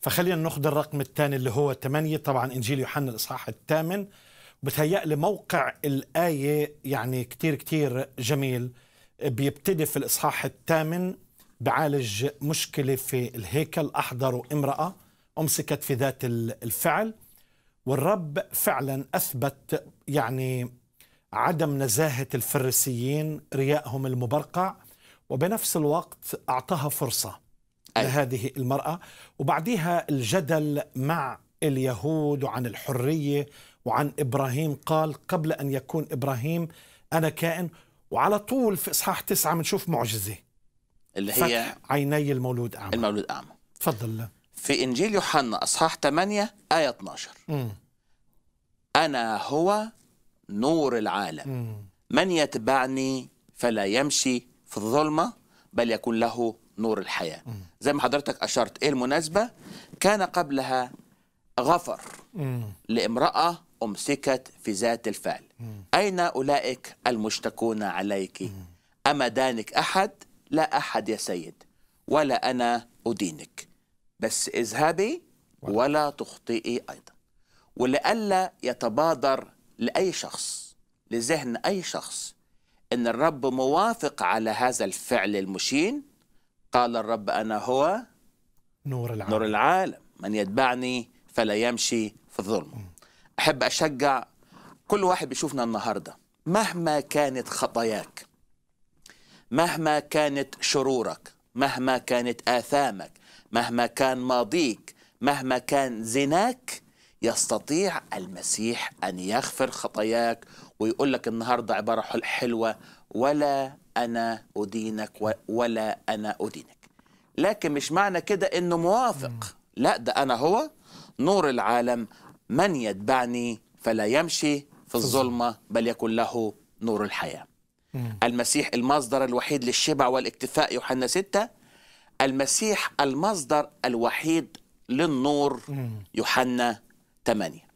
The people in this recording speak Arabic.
فخلينا ناخذ الرقم الثاني اللي هو 8 طبعا انجيل يوحنا الاصحاح الثامن بتهيألي موقع الآية يعني كتير كتير جميل بيبتدي في الإصحاح الثامن بعالج مشكلة في الهيكل أحضروا امرأة أمسكت في ذات الفعل والرب فعلا أثبت يعني عدم نزاهة الفريسيين ريائهم المبرقع وبنفس الوقت أعطاها فرصة لهذه المرأة وبعديها الجدل مع اليهود وعن الحرية وعن إبراهيم قال قبل أن يكون إبراهيم أنا كائن وعلى طول في إصحاح تسعة بنشوف معجزة اللي هي عيني المولود أعمى المولود أعمى تفضل في إنجيل يوحنا أصحاح 8 آية 12 م. أنا هو نور العالم م. من يتبعني فلا يمشي في الظلمة بل يكون له نور الحياة زي ما حضرتك أشرت إيه المناسبة كان قبلها غفر لامرأة أمسكت في ذات الفعل أين أولئك المشتكون عليك أما دانك أحد لا أحد يا سيد ولا أنا أدينك بس اذهبي ولا تخطئي أيضا ولئلا يتبادر لأي شخص لذهن أي شخص أن الرب موافق على هذا الفعل المشين قال الرب أنا هو نور العالم, نور العالم من يتبعني فلا يمشي في الظلم أحب أشجع كل واحد بيشوفنا النهاردة مهما كانت خطاياك مهما كانت شرورك مهما كانت آثامك مهما كان ماضيك مهما كان زناك يستطيع المسيح أن يغفر خطاياك ويقول لك النهاردة عبارة حلوة ولا أنا أدينك ولا أنا أدينك لكن مش معنى كده أنه موافق لا ده أنا هو نور العالم من يتبعني فلا يمشي في الظلمة بل يكون له نور الحياة المسيح المصدر الوحيد للشبع والاكتفاء يوحنا سته المسيح المصدر الوحيد للنور يوحنا 8